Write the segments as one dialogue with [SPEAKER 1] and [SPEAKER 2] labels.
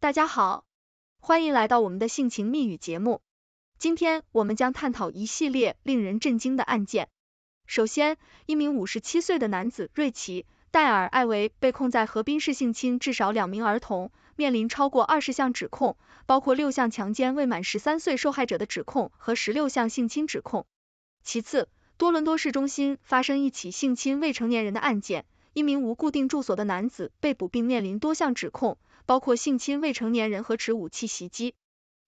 [SPEAKER 1] 大家好，欢迎来到我们的性情密语节目。今天我们将探讨一系列令人震惊的案件。首先，一名五十七岁的男子瑞奇·戴尔·艾维被控在河滨市性侵至少两名儿童，面临超过二十项指控，包括六项强奸未满十三岁受害者的指控和十六项性侵指控。其次，多伦多市中心发生一起性侵未成年人的案件，一名无固定住所的男子被捕并面临多项指控。包括性侵未成年人和持武器袭击。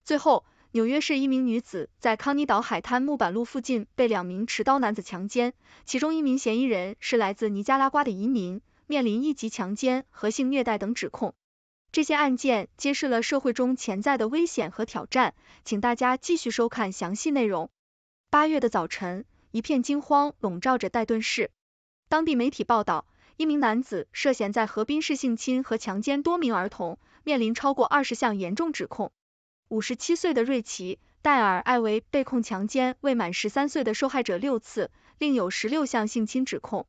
[SPEAKER 1] 最后，纽约市一名女子在康尼岛海滩木板路附近被两名持刀男子强奸，其中一名嫌疑人是来自尼加拉瓜的移民，面临一级强奸和性虐待等指控。这些案件揭示了社会中潜在的危险和挑战，请大家继续收看详细内容。八月的早晨，一片惊慌笼罩着戴顿市。当地媒体报道。一名男子涉嫌在河滨市性侵和强奸多名儿童，面临超过二十项严重指控。五十七岁的瑞奇·戴尔·艾维被控强奸未满十三岁的受害者六次，另有十六项性侵指控。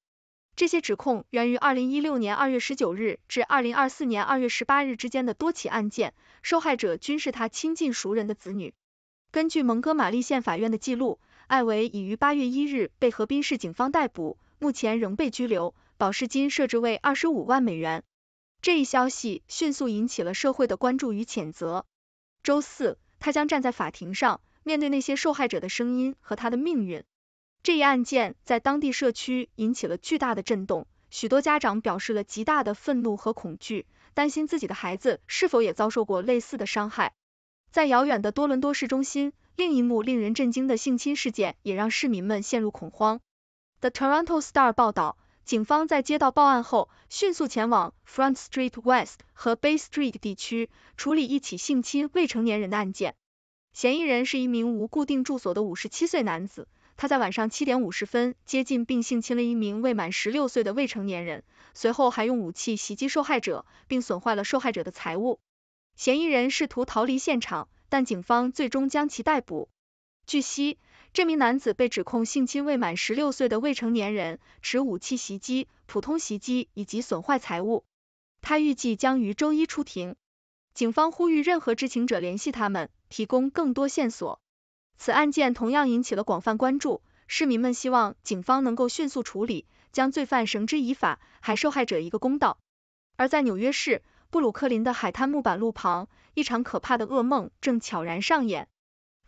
[SPEAKER 1] 这些指控源于二零一六年二月十九日至二零二四年二月十八日之间的多起案件，受害者均是他亲近熟人的子女。根据蒙哥马利县法院的记录，艾维已于八月一日被河滨市警方逮捕，目前仍被拘留。保释金设置为二十五万美元。这一消息迅速引起了社会的关注与谴责。周四，他将站在法庭上，面对那些受害者的声音和他的命运。这一案件在当地社区引起了巨大的震动，许多家长表示了极大的愤怒和恐惧，担心自己的孩子是否也遭受过类似的伤害。在遥远的多伦多市中心，另一幕令人震惊的性侵事件也让市民们陷入恐慌。The Toronto Star 报道。警方在接到报案后，迅速前往 Front Street West 和 Bay Street 地区处理一起性侵未成年人的案件。嫌疑人是一名无固定住所的五十七岁男子，他在晚上七点五十分接近并性侵了一名未满十六岁的未成年人，随后还用武器袭击受害者，并损坏了受害者的财物。嫌疑人试图逃离现场，但警方最终将其逮捕。据悉。这名男子被指控性侵未满十六岁的未成年人，持武器袭击、普通袭击以及损坏财物。他预计将于周一出庭。警方呼吁任何知情者联系他们，提供更多线索。此案件同样引起了广泛关注，市民们希望警方能够迅速处理，将罪犯绳之以法，还受害者一个公道。而在纽约市布鲁克林的海滩木板路旁，一场可怕的噩梦正悄然上演。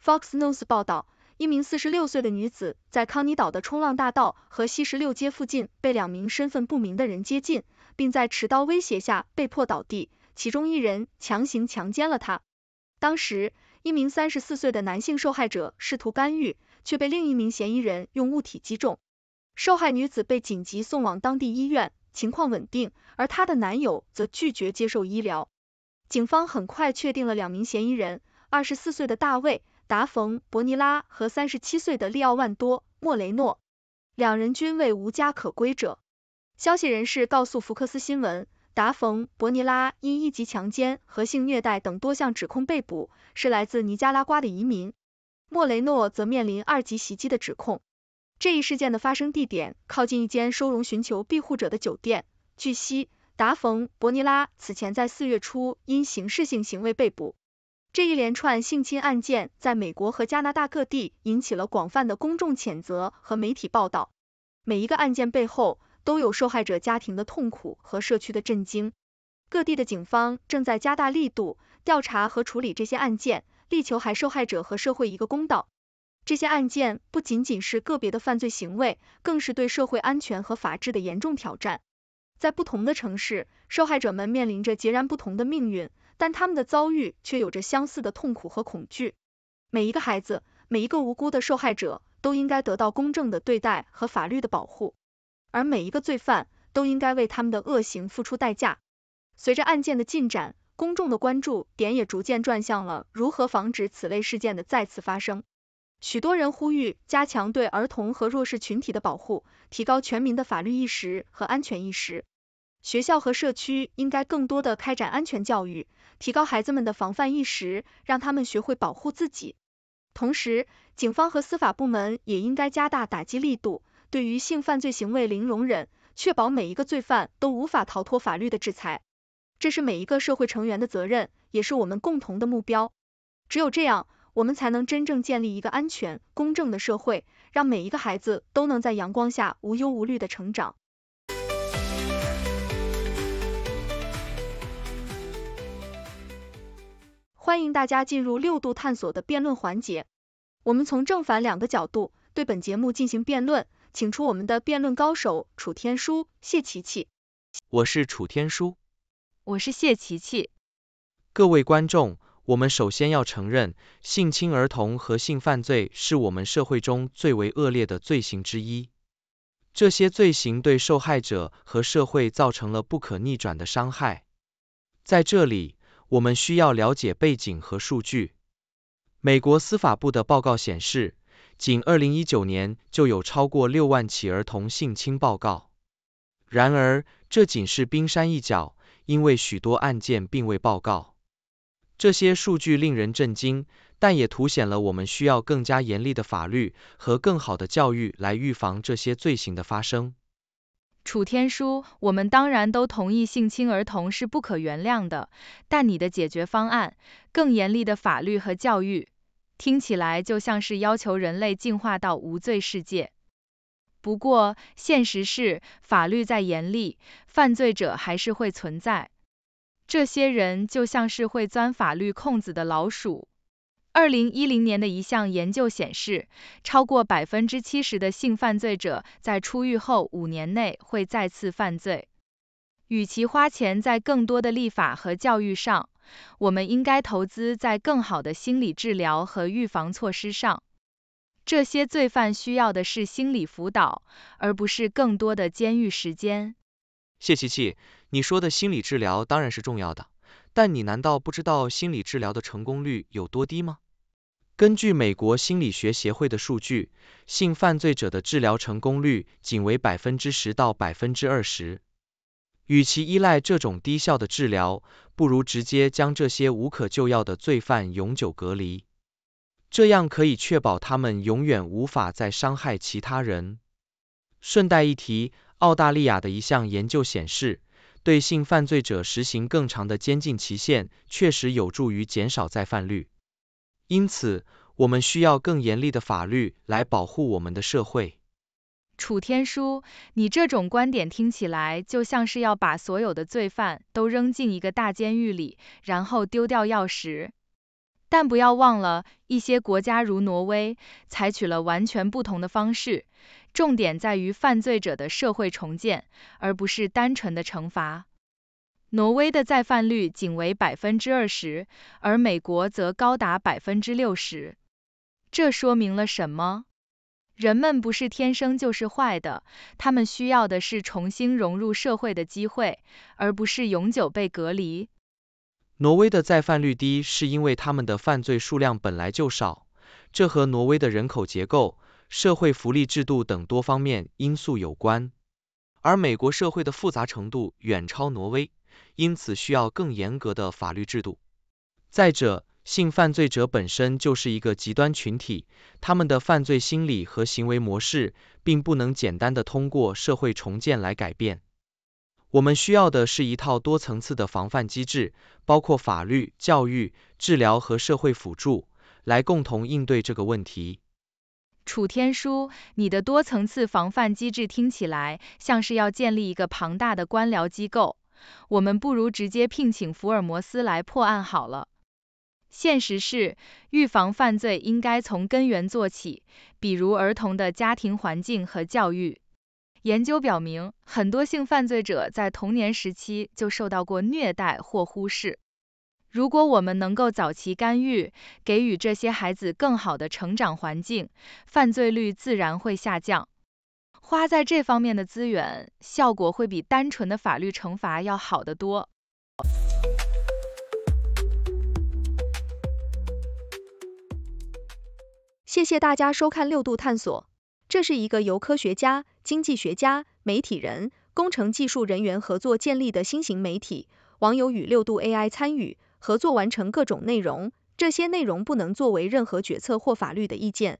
[SPEAKER 1] Fox News 报道。一名四十六岁的女子在康尼岛的冲浪大道和西十六街附近被两名身份不明的人接近，并在持刀威胁下被迫倒地，其中一人强行强奸了她。当时，一名三十四岁的男性受害者试图干预，却被另一名嫌疑人用物体击中。受害女子被紧急送往当地医院，情况稳定，而她的男友则拒绝接受医疗。警方很快确定了两名嫌疑人，二十四岁的大卫。达冯·伯尼拉和三十七岁的利奥万多·莫雷诺，两人均为无家可归者。消息人士告诉福克斯新闻，达冯·伯尼拉因一级强奸和性虐待等多项指控被捕，是来自尼加拉瓜的移民。莫雷诺则面临二级袭击的指控。这一事件的发生地点靠近一间收容寻求庇护者的酒店。据悉，达冯·伯尼拉此前在四月初因刑事性行为被捕。这一连串性侵案件在美国和加拿大各地引起了广泛的公众谴责和媒体报道。每一个案件背后都有受害者家庭的痛苦和社区的震惊。各地的警方正在加大力度调查和处理这些案件，力求还受害者和社会一个公道。这些案件不仅仅是个别的犯罪行为，更是对社会安全和法治的严重挑战。在不同的城市，受害者们面临着截然不同的命运。但他们的遭遇却有着相似的痛苦和恐惧。每一个孩子，每一个无辜的受害者，都应该得到公正的对待和法律的保护，而每一个罪犯，都应该为他们的恶行付出代价。随着案件的进展，公众的关注点也逐渐转向了如何防止此类事件的再次发生。许多人呼吁加强对儿童和弱势群体的保护，提高全民的法律意识和安全意识。学校和社区应该更多的开展安全教育，提高孩子们的防范意识，让他们学会保护自己。同时，警方和司法部门也应该加大打击力度，对于性犯罪行为零容忍，确保每一个罪犯都无法逃脱法律的制裁。这是每一个社会成员的责任，也是我们共同的目标。只有这样，我们才能真正建立一个安全、公正的社会，让每一个孩子都能在阳光下无忧无虑的成长。欢迎大家进入六度探索的辩论环节。我们从正反两个角度对本节目进行辩论，请出我们的辩论高手楚天舒、谢琪琪。
[SPEAKER 2] 我是楚天舒。
[SPEAKER 1] 我是谢琪琪。
[SPEAKER 2] 各位观众，我们首先要承认，性侵儿童和性犯罪是我们社会中最为恶劣的罪行之一。这些罪行对受害者和社会造成了不可逆转的伤害。在这里。我们需要了解背景和数据。美国司法部的报告显示，仅2019年就有超过6万起儿童性侵报告。然而，这仅是冰山一角，因为许多案件并未报告。这些数据令人震惊，但也凸显了我们需要更加严厉的法律和更好的教育来预防这些罪行的发生。楚天
[SPEAKER 3] 舒，我们当然都同意性侵儿童是不可原谅的，但你的解决方案——更严厉的法律和教育，听起来就像是要求人类进化到无罪世界。不过，现实是，法律再严厉，犯罪者还是会存在。这些人就像是会钻法律空子的老鼠。二零一零年的一项研究显示，超过百分之七十的性犯罪者在出狱后五年内会再次犯罪。与其花钱在更多的立法和教育上，我们应该投资在更好的心理治疗和预防措施上。这些罪犯需要的是心理辅导，而不是更多的监狱时间。
[SPEAKER 2] 谢琪琪，你说的心理治疗当然是重要的，但你难道不知道心理治疗的成功率有多低吗？根据美国心理学协会的数据，性犯罪者的治疗成功率仅为百分之十到百分之二十。与其依赖这种低效的治疗，不如直接将这些无可救药的罪犯永久隔离，这样可以确保他们永远无法再伤害其他人。顺带一提，澳大利亚的一项研究显示，对性犯罪者实行更长的监禁期限，确实有助于减少再犯率。因此，我们需要更严厉的法律来保护我们的社会。
[SPEAKER 3] 楚天舒，你这种观点听起来就像是要把所有的罪犯都扔进一个大监狱里，然后丢掉钥匙。但不要忘了，一些国家如挪威，采取了完全不同的方式，重点在于犯罪者的社会重建，而不是单纯的惩罚。挪威的再犯率仅为百分之二十，而美国则高达百分之六十。这说明了什么？人们不是天生就是坏的，他们需要的是重新融入社会的机会，而不是永久被隔离。
[SPEAKER 2] 挪威的再犯率低是因为他们的犯罪数量本来就少，这和挪威的人口结构、社会福利制度等多方面因素有关。而美国社会的复杂程度远超挪威。因此，需要更严格的法律制度。再者，性犯罪者本身就是一个极端群体，他们的犯罪心理和行为模式，并不能简单的通过社会重建来改变。我们需要的是一套多层次的防范机制，包括法律、教育、治疗和社会辅助，来共同应对这个问题。
[SPEAKER 3] 楚天舒，你的多层次防范机制听起来像是要建立一个庞大的官僚机构。我们不如直接聘请福尔摩斯来破案好了。现实是，预防犯罪应该从根源做起，比如儿童的家庭环境和教育。研究表明，很多性犯罪者在童年时期就受到过虐待或忽视。如果我们能够早期干预，给予这些孩子更好的成长环境，犯罪率自然会下降。花在这方面的资源，效果会比单纯的法律惩罚要好得多。
[SPEAKER 1] 谢谢大家收看六度探索，这是一个由科学家、经济学家、媒体人、工程技术人员合作建立的新型媒体。网友与六度 AI 参与合作完成各种内容，这些内容不能作为任何决策或法律的意见。